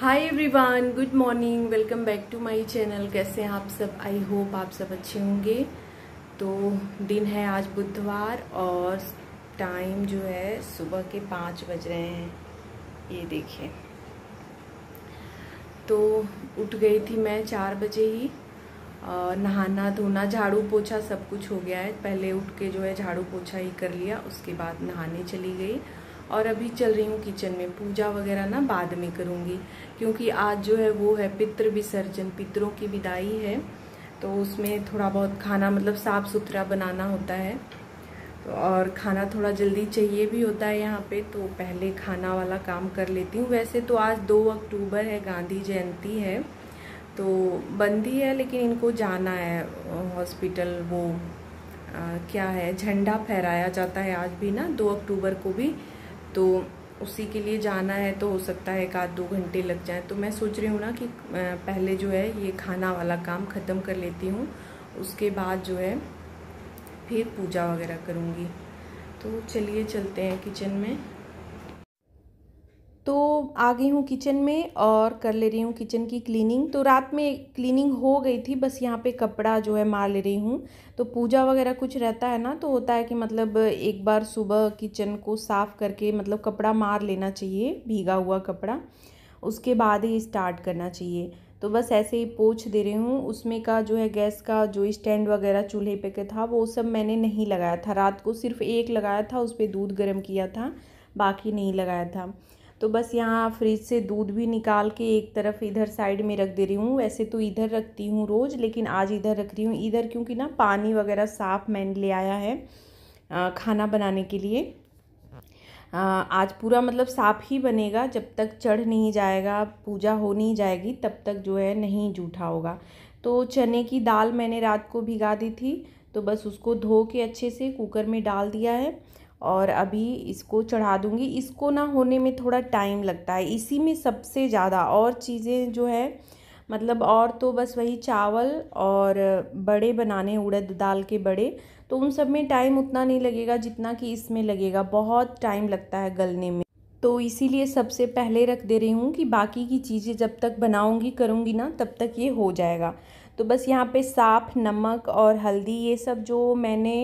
Hi everyone good morning welcome back to my channel कैसे हैं आप सब आई होप आप सब अच्छे होंगे तो दिन है आज बुधवार और टाइम जो है सुबह के पाँच बज रहे हैं ये देखिए तो उठ गई थी मैं चार बजे ही और नहाना धोना झाड़ू पोछा सब कुछ हो गया है पहले उठ के जो है झाड़ू पोछा ही कर लिया उसके बाद नहाने चली गई और अभी चल रही हूँ किचन में पूजा वगैरह ना बाद में करूँगी क्योंकि आज जो है वो है पितृ विसर्जन पितरों की विदाई है तो उसमें थोड़ा बहुत खाना मतलब साफ़ सुथरा बनाना होता है तो और खाना थोड़ा जल्दी चाहिए भी होता है यहाँ पे तो पहले खाना वाला काम कर लेती हूँ वैसे तो आज दो अक्टूबर है गांधी जयंती है तो बंदी है लेकिन इनको जाना है हॉस्पिटल वो आ, क्या है झंडा फहराया जाता है आज भी ना दो अक्टूबर को भी तो उसी के लिए जाना है तो हो सकता है एक आध दो घंटे लग जाए तो मैं सोच रही हूँ ना कि पहले जो है ये खाना वाला काम ख़त्म कर लेती हूँ उसके बाद जो है फिर पूजा वगैरह करूँगी तो चलिए चलते हैं किचन में तो आ गई हूँ किचन में और कर ले रही हूँ किचन की क्लीनिंग तो रात में क्लीनिंग हो गई थी बस यहाँ पे कपड़ा जो है मार ले रही हूँ तो पूजा वगैरह कुछ रहता है ना तो होता है कि मतलब एक बार सुबह किचन को साफ़ करके मतलब कपड़ा मार लेना चाहिए भीगा हुआ कपड़ा उसके बाद ही स्टार्ट करना चाहिए तो बस ऐसे ही पोछ दे रही हूँ उसमें का जो है गैस का जो स्टैंड वगैरह चूल्हे पे का था वो सब मैंने नहीं लगाया था रात को सिर्फ एक लगाया था उस पर दूध गर्म किया था बाकी नहीं लगाया था तो बस यहाँ फ्रिज से दूध भी निकाल के एक तरफ इधर साइड में रख दे रही हूँ वैसे तो इधर रखती हूँ रोज़ लेकिन आज इधर रख रही हूँ इधर क्योंकि ना पानी वगैरह साफ़ मैंने ले आया है खाना बनाने के लिए आज पूरा मतलब साफ ही बनेगा जब तक चढ़ नहीं जाएगा पूजा हो नहीं जाएगी तब तक जो है नहीं जूठा होगा तो चने की दाल मैंने रात को भिगा दी थी तो बस उसको धो के अच्छे से कुकर में डाल दिया है और अभी इसको चढ़ा दूँगी इसको ना होने में थोड़ा टाइम लगता है इसी में सबसे ज़्यादा और चीज़ें जो है मतलब और तो बस वही चावल और बड़े बनाने उड़द दाल के बड़े तो उन सब में टाइम उतना नहीं लगेगा जितना कि इसमें लगेगा बहुत टाइम लगता है गलने में तो इसीलिए सबसे पहले रख दे रही हूँ कि बाकी की चीज़ें जब तक बनाऊँगी करूँगी ना तब तक ये हो जाएगा तो बस यहाँ पे साफ नमक और हल्दी ये सब जो मैंने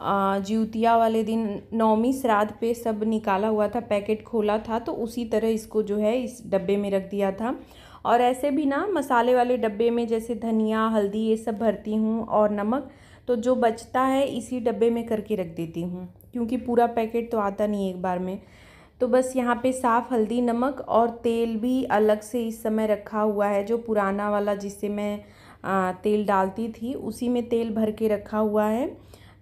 जिउतिया वाले दिन नौमी श्राद्ध पे सब निकाला हुआ था पैकेट खोला था तो उसी तरह इसको जो है इस डब्बे में रख दिया था और ऐसे भी ना मसाले वाले डब्बे में जैसे धनिया हल्दी ये सब भरती हूँ और नमक तो जो बचता है इसी डब्बे में करके रख देती हूँ क्योंकि पूरा पैकेट तो आता नहीं एक बार में तो बस यहाँ पे साफ़ हल्दी नमक और तेल भी अलग से इस समय रखा हुआ है जो पुराना वाला जिससे मैं तेल डालती थी उसी में तेल भर के रखा हुआ है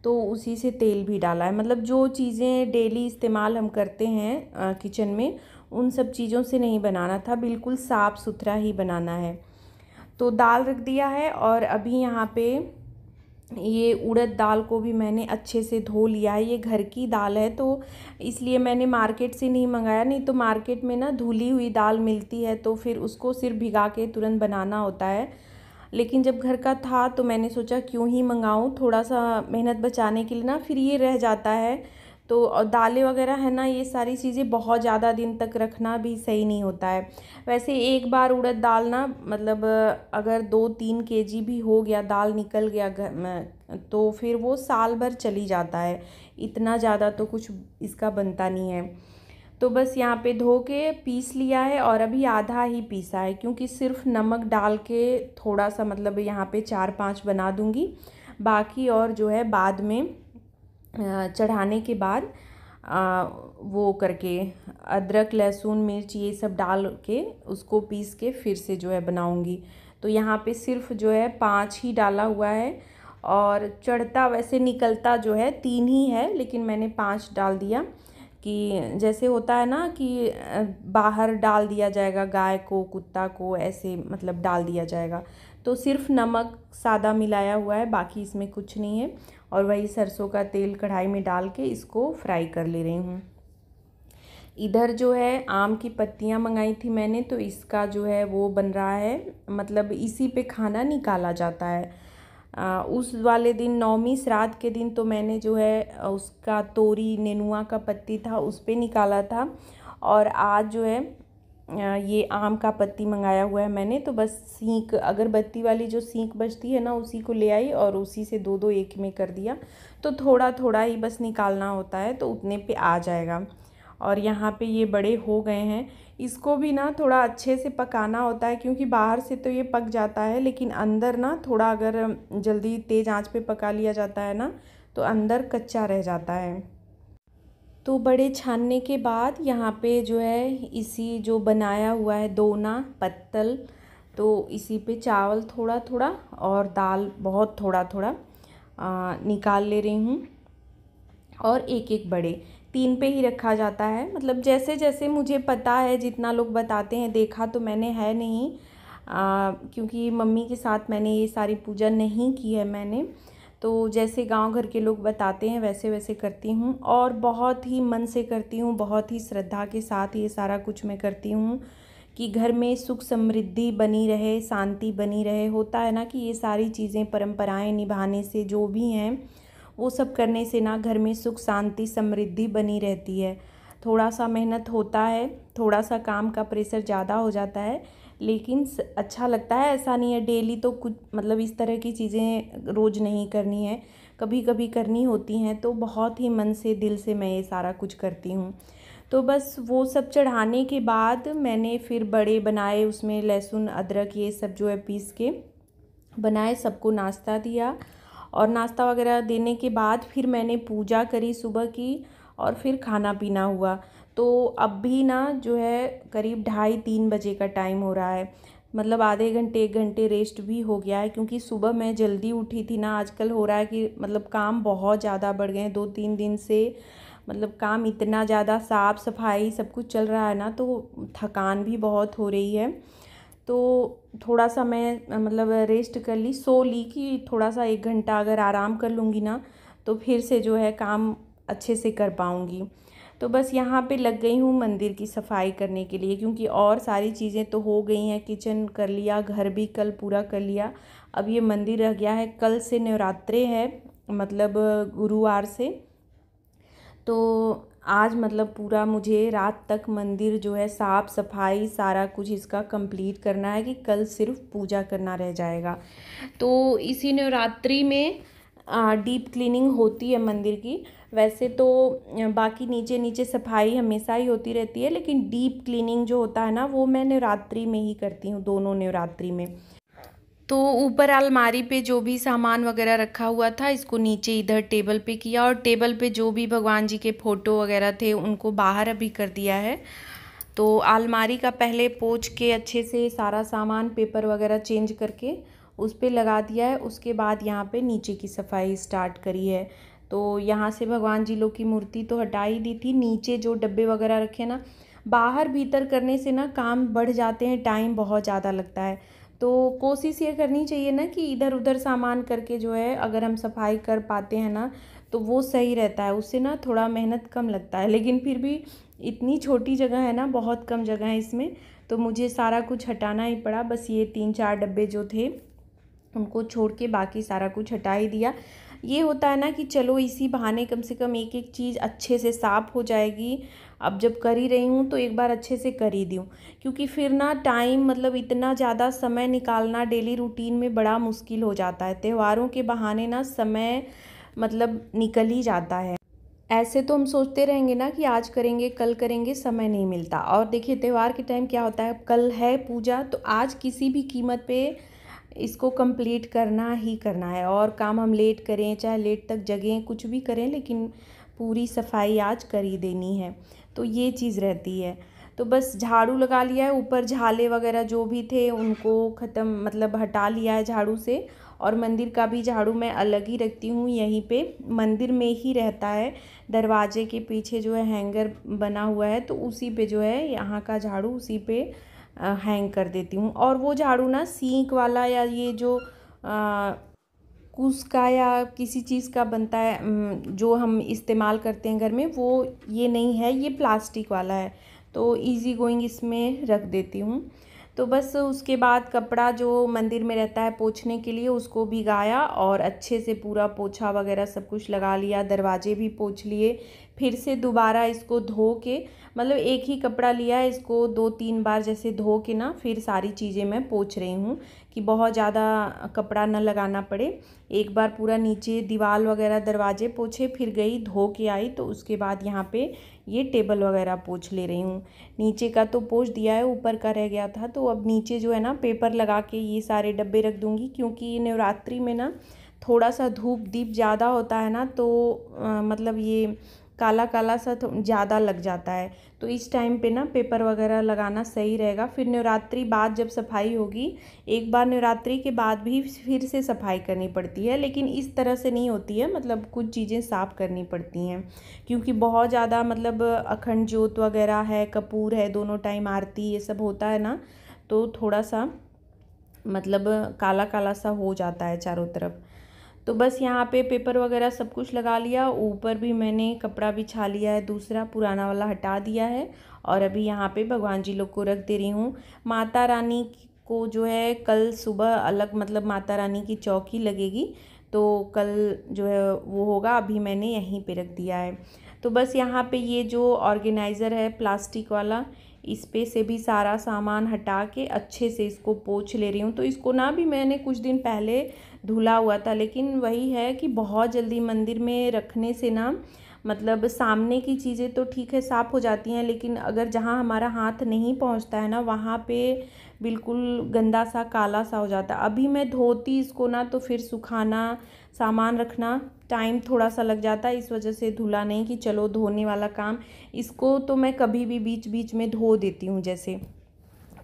तो उसी से तेल भी डाला है मतलब जो चीज़ें डेली इस्तेमाल हम करते हैं किचन में उन सब चीज़ों से नहीं बनाना था बिल्कुल साफ़ सुथरा ही बनाना है तो दाल रख दिया है और अभी यहाँ पे ये उड़द दाल को भी मैंने अच्छे से धो लिया है ये घर की दाल है तो इसलिए मैंने मार्केट से नहीं मंगाया नहीं तो मार्केट में ना धुली हुई दाल मिलती है तो फिर उसको सिर्फ भिगा के तुरंत बनाना होता है लेकिन जब घर का था तो मैंने सोचा क्यों ही मंगाऊँ थोड़ा सा मेहनत बचाने के लिए ना फिर ये रह जाता है तो और दालें वगैरह है ना ये सारी चीज़ें बहुत ज़्यादा दिन तक रखना भी सही नहीं होता है वैसे एक बार उड़द दाल ना मतलब अगर दो तीन के जी भी हो गया दाल निकल गया घर में तो फिर वो साल भर चली जाता है इतना ज़्यादा तो कुछ इसका बनता नहीं है तो बस यहाँ पे धो के पीस लिया है और अभी आधा ही पीसा है क्योंकि सिर्फ नमक डाल के थोड़ा सा मतलब यहाँ पे चार पाँच बना दूँगी बाकी और जो है बाद में चढ़ाने के बाद वो करके अदरक लहसुन मिर्च ये सब डाल के उसको पीस के फिर से जो है बनाऊँगी तो यहाँ पे सिर्फ जो है पाँच ही डाला हुआ है और चढ़ता वैसे निकलता जो है तीन ही है लेकिन मैंने पाँच डाल दिया कि जैसे होता है ना कि बाहर डाल दिया जाएगा गाय को कुत्ता को ऐसे मतलब डाल दिया जाएगा तो सिर्फ नमक सादा मिलाया हुआ है बाकी इसमें कुछ नहीं है और वही सरसों का तेल कढ़ाई में डाल के इसको फ्राई कर ले रही हूँ इधर जो है आम की पत्तियाँ मंगाई थी मैंने तो इसका जो है वो बन रहा है मतलब इसी पे खाना निकाला जाता है उस वाले दिन नौमी श्राद्ध के दिन तो मैंने जो है उसका तोरी नेनुआ का पत्ती था उस पर निकाला था और आज जो है ये आम का पत्ती मंगाया हुआ है मैंने तो बस सीख अगरबत्ती वाली जो सीख बचती है ना उसी को ले आई और उसी से दो दो एक में कर दिया तो थोड़ा थोड़ा ही बस निकालना होता है तो उतने पे आ जाएगा और यहाँ पे ये बड़े हो गए हैं इसको भी ना थोड़ा अच्छे से पकाना होता है क्योंकि बाहर से तो ये पक जाता है लेकिन अंदर ना थोड़ा अगर जल्दी तेज़ आंच पे पका लिया जाता है ना तो अंदर कच्चा रह जाता है तो बड़े छानने के बाद यहाँ पे जो है इसी जो बनाया हुआ है दोना पत्तल तो इसी पे चावल थोड़ा थोड़ा और दाल बहुत थोड़ा थोड़ा आ, निकाल ले रही हूँ और एक एक बड़े तीन पे ही रखा जाता है मतलब जैसे जैसे मुझे पता है जितना लोग बताते हैं देखा तो मैंने है नहीं आ, क्योंकि मम्मी के साथ मैंने ये सारी पूजा नहीं की है मैंने तो जैसे गांव घर के लोग बताते हैं वैसे वैसे करती हूँ और बहुत ही मन से करती हूँ बहुत ही श्रद्धा के साथ ये सारा कुछ मैं करती हूँ कि घर में सुख समृद्धि बनी रहे शांति बनी रहे होता है ना कि ये सारी चीज़ें परंपराएं निभाने से जो भी हैं वो सब करने से ना घर में सुख शांति समृद्धि बनी रहती है थोड़ा सा मेहनत होता है थोड़ा सा काम का प्रेशर ज़्यादा हो जाता है लेकिन अच्छा लगता है ऐसा नहीं है डेली तो कुछ मतलब इस तरह की चीज़ें रोज़ नहीं करनी है कभी कभी करनी होती हैं तो बहुत ही मन से दिल से मैं ये सारा कुछ करती हूँ तो बस वो सब चढ़ाने के बाद मैंने फिर बड़े बनाए उसमें लहसुन अदरक ये सब जो है पीस के बनाए सबको नाश्ता दिया और नाश्ता वगैरह देने के बाद फिर मैंने पूजा करी सुबह की और फिर खाना पीना हुआ तो अब भी ना जो है करीब ढाई तीन बजे का टाइम हो रहा है मतलब आधे घंटे एक घंटे रेस्ट भी हो गया है क्योंकि सुबह मैं जल्दी उठी थी ना आजकल हो रहा है कि मतलब काम बहुत ज़्यादा बढ़ गए हैं दो तीन दिन से मतलब काम इतना ज़्यादा साफ़ सफाई सब कुछ चल रहा है ना तो थकान भी बहुत हो रही है तो थोड़ा सा मैं मतलब रेस्ट कर ली सो ली कि थोड़ा सा एक घंटा अगर आराम कर लूँगी ना तो फिर से जो है काम अच्छे से कर पाऊँगी तो बस यहाँ पे लग गई हूँ मंदिर की सफाई करने के लिए क्योंकि और सारी चीज़ें तो हो गई हैं किचन कर लिया घर भी कल पूरा कर लिया अब ये मंदिर रह गया है कल से नवरात्रे है मतलब गुरुवार से तो आज मतलब पूरा मुझे रात तक मंदिर जो है साफ़ सफाई सारा कुछ इसका कंप्लीट करना है कि कल सिर्फ पूजा करना रह जाएगा तो इसी नवरात्रि में डीप क्लीनिंग होती है मंदिर की वैसे तो बाकी नीचे नीचे सफाई हमेशा ही होती रहती है लेकिन डीप क्लीनिंग जो होता है ना वो मैं नवरात्रि में ही करती हूँ दोनों नवरात्रि में तो ऊपर अलमारी पे जो भी सामान वगैरह रखा हुआ था इसको नीचे इधर टेबल पे किया और टेबल पे जो भी भगवान जी के फ़ोटो वगैरह थे उनको बाहर अभी कर दिया है तो अलमारी का पहले पोच के अच्छे से सारा सामान पेपर वगैरह चेंज करके उस पर लगा दिया है उसके बाद यहाँ पे नीचे की सफाई स्टार्ट करी है तो यहाँ से भगवान जी लोग की मूर्ति तो हटा ही दी थी नीचे जो डब्बे वगैरह रखे ना बाहर भीतर करने से ना काम बढ़ जाते हैं टाइम बहुत ज़्यादा लगता है तो कोशिश ये करनी चाहिए ना कि इधर उधर सामान करके जो है अगर हम सफाई कर पाते हैं ना तो वो सही रहता है उससे ना थोड़ा मेहनत कम लगता है लेकिन फिर भी इतनी छोटी जगह है ना बहुत कम जगह है इसमें तो मुझे सारा कुछ हटाना ही पड़ा बस ये तीन चार डब्बे जो थे उनको छोड़ के बाकी सारा कुछ हटा ही दिया ये होता है ना कि चलो इसी बहाने कम से कम एक एक चीज़ अच्छे से साफ़ हो जाएगी अब जब कर ही रही हूँ तो एक बार अच्छे से कर ही दूँ क्योंकि फिर ना टाइम मतलब इतना ज़्यादा समय निकालना डेली रूटीन में बड़ा मुश्किल हो जाता है त्योहारों के बहाने ना समय मतलब निकल ही जाता है ऐसे तो हम सोचते रहेंगे ना कि आज करेंगे कल करेंगे समय नहीं मिलता और देखिए त्यौहार के टाइम क्या होता है कल है पूजा तो आज किसी भी कीमत पर इसको कंप्लीट करना ही करना है और काम हम लेट करें चाहे लेट तक जगें कुछ भी करें लेकिन पूरी सफाई आज कर ही देनी है तो ये चीज़ रहती है तो बस झाड़ू लगा लिया है ऊपर झाले वगैरह जो भी थे उनको ख़त्म मतलब हटा लिया है झाड़ू से और मंदिर का भी झाड़ू मैं अलग ही रखती हूँ यहीं पे मंदिर में ही रहता है दरवाजे के पीछे जो है हैंगर बना हुआ है तो उसी पे जो है यहाँ का झाड़ू उसी पे हैंग कर देती हूँ और वो झाड़ू ना सीख वाला या ये जो कुस का या किसी चीज़ का बनता है जो हम इस्तेमाल करते हैं घर में वो ये नहीं है ये प्लास्टिक वाला है तो इजी गोइंग इसमें रख देती हूँ तो बस उसके बाद कपड़ा जो मंदिर में रहता है पोछने के लिए उसको भिगाया और अच्छे से पूरा पोछा वगैरह सब कुछ लगा लिया दरवाजे भी पोछ लिए फिर से दोबारा इसको धो के मतलब एक ही कपड़ा लिया है इसको दो तीन बार जैसे धो के ना फिर सारी चीज़ें मैं पोछ रही हूँ कि बहुत ज़्यादा कपड़ा न लगाना पड़े एक बार पूरा नीचे दीवार वगैरह दरवाजे पोछे फिर गई धो के आई तो उसके बाद यहाँ पे ये टेबल वगैरह पोछ ले रही हूँ नीचे का तो पोछ दिया है ऊपर का रह गया था तो अब नीचे जो है ना पेपर लगा के ये सारे डब्बे रख दूँगी क्योंकि नवरात्रि में ना थोड़ा सा धूप दीप ज़्यादा होता है ना तो आ, मतलब ये काला काला सा ज़्यादा लग जाता है तो इस टाइम पे ना पेपर वगैरह लगाना सही रहेगा फिर नवरात्रि बाद जब सफाई होगी एक बार नवरात्रि के बाद भी फिर से सफाई करनी पड़ती है लेकिन इस तरह से नहीं होती है मतलब कुछ चीज़ें साफ़ करनी पड़ती हैं क्योंकि बहुत ज़्यादा मतलब अखंड जोत वगैरह है कपूर है दोनों टाइम आरती ये सब होता है ना तो थोड़ा सा मतलब काला काला सा हो जाता है चारों तरफ तो बस यहाँ पे पेपर वगैरह सब कुछ लगा लिया ऊपर भी मैंने कपड़ा बिछा लिया है दूसरा पुराना वाला हटा दिया है और अभी यहाँ पे भगवान जी लोग को रख दे रही हूँ माता रानी को जो है कल सुबह अलग मतलब माता रानी की चौकी लगेगी तो कल जो है वो होगा अभी मैंने यहीं पे रख दिया है तो बस यहाँ पे ये जो ऑर्गेनाइज़र है प्लास्टिक वाला इस पे से भी सारा सामान हटा के अच्छे से इसको पोछ ले रही हूँ तो इसको ना भी मैंने कुछ दिन पहले धुला हुआ था लेकिन वही है कि बहुत जल्दी मंदिर में रखने से ना मतलब सामने की चीज़ें तो ठीक है साफ़ हो जाती हैं लेकिन अगर जहाँ हमारा हाथ नहीं पहुँचता है ना वहाँ पे बिल्कुल गंदा सा काला सा हो जाता है अभी मैं धोती इसको ना तो फिर सुखाना सामान रखना टाइम थोड़ा सा लग जाता है इस वजह से धुला नहीं कि चलो धोने वाला काम इसको तो मैं कभी भी बीच बीच में धो देती हूँ जैसे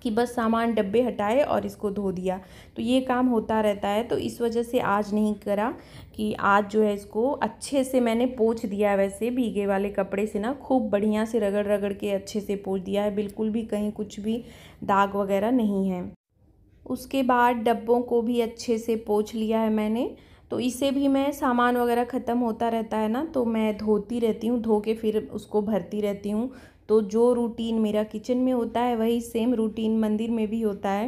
कि बस सामान डब्बे हटाए और इसको धो दिया तो ये काम होता रहता है तो इस वजह से आज नहीं करा कि आज जो है इसको अच्छे से मैंने पोछ दिया वैसे भीगे वाले कपड़े से ना खूब बढ़िया से रगड़ रगड़ के अच्छे से पोछ दिया है बिल्कुल भी कहीं कुछ भी दाग वगैरह नहीं है उसके बाद डब्बों को भी अच्छे से पोछ लिया है मैंने तो इसे भी मैं सामान वगैरह ख़त्म होता रहता है ना तो मैं धोती रहती हूँ धो के फिर उसको भरती रहती हूँ तो जो रूटीन मेरा किचन में होता है वही सेम रूटीन मंदिर में भी होता है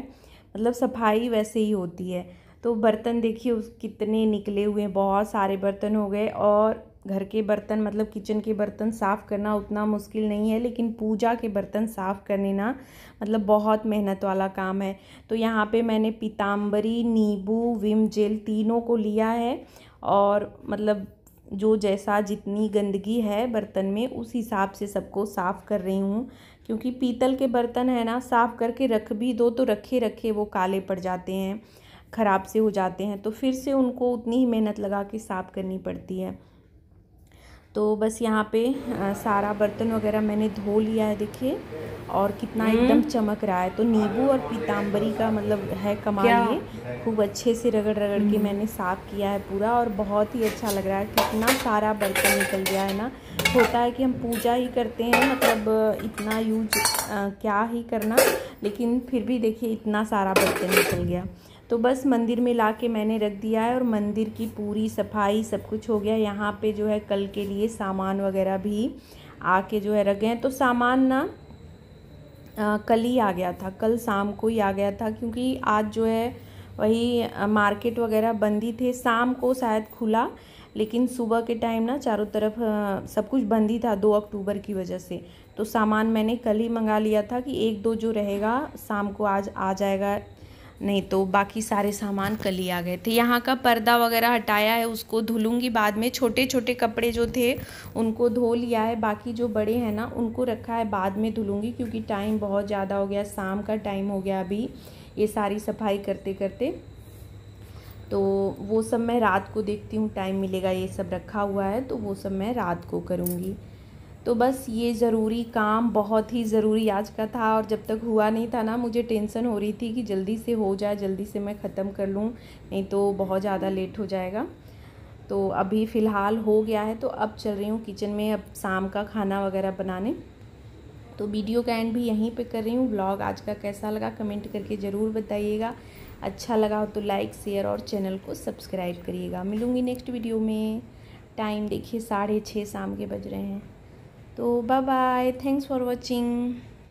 मतलब सफाई वैसे ही होती है तो बर्तन देखिए उस कितने निकले हुए हैं बहुत सारे बर्तन हो गए और घर के बर्तन मतलब किचन के बर्तन साफ़ करना उतना मुश्किल नहीं है लेकिन पूजा के बर्तन साफ़ करने ना मतलब बहुत मेहनत वाला काम है तो यहाँ पे मैंने पीताम्बरी नींबू विम जेल तीनों को लिया है और मतलब जो जैसा जितनी गंदगी है बर्तन में उस हिसाब से सबको साफ़ कर रही हूँ क्योंकि पीतल के बर्तन है ना साफ़ करके रख भी दो तो रखे रखे वो काले पड़ जाते हैं ख़राब से हो जाते हैं तो फिर से उनको उतनी ही मेहनत लगा के साफ़ करनी पड़ती है तो बस यहाँ पे सारा बर्तन वगैरह मैंने धो लिया है देखिए और कितना हम्म। एकदम चमक रहा है तो नींबू और पीताम्बरी का मतलब है कमाल ये खूब अच्छे से रगड़ रगड़ के हम्म। मैंने साफ़ किया है पूरा और बहुत ही अच्छा लग रहा है कितना सारा बर्तन निकल गया है ना होता है कि हम पूजा ही करते हैं मतलब इतना यूज आ, क्या ही करना लेकिन फिर भी देखिए इतना सारा बर्तन निकल गया तो बस मंदिर में ला के मैंने रख दिया है और मंदिर की पूरी सफाई सब कुछ हो गया यहाँ पे जो है कल के लिए सामान वगैरह भी आके जो है रख गए हैं तो सामान ना आ, कल ही आ गया था कल शाम को ही आ गया था क्योंकि आज जो है वही मार्केट वगैरह बंद ही थे शाम को शायद खुला लेकिन सुबह के टाइम ना चारों तरफ आ, सब कुछ बंद ही था दो अक्टूबर की वजह से तो सामान मैंने कल ही मंगा लिया था कि एक दो जो रहेगा शाम को आज आ जाएगा नहीं तो बाकी सारे सामान कल ही आ गए थे यहाँ का पर्दा वगैरह हटाया है उसको धुलूँगी बाद में छोटे छोटे कपड़े जो थे उनको धो लिया है बाकी जो बड़े हैं ना उनको रखा है बाद में धुलूँगी क्योंकि टाइम बहुत ज़्यादा हो गया शाम का टाइम हो गया अभी ये सारी सफाई करते करते तो वो सब मैं रात को देखती हूँ टाइम मिलेगा ये सब रखा हुआ है तो वो सब मैं रात को करूँगी तो बस ये ज़रूरी काम बहुत ही ज़रूरी आज का था और जब तक हुआ नहीं था ना मुझे टेंसन हो रही थी कि जल्दी से हो जाए जल्दी से मैं ख़त्म कर लूँ नहीं तो बहुत ज़्यादा लेट हो जाएगा तो अभी फ़िलहाल हो गया है तो अब चल रही हूँ किचन में अब शाम का खाना वगैरह बनाने तो वीडियो का एंड भी यहीं पे कर रही हूँ ब्लॉग आज का कैसा लगा कमेंट करके ज़रूर बताइएगा अच्छा लगा हो तो लाइक शेयर और चैनल को सब्सक्राइब करिएगा मिलूँगी नेक्स्ट वीडियो में टाइम देखिए साढ़े छः शाम के बज रहे हैं तो bye bye thanks for watching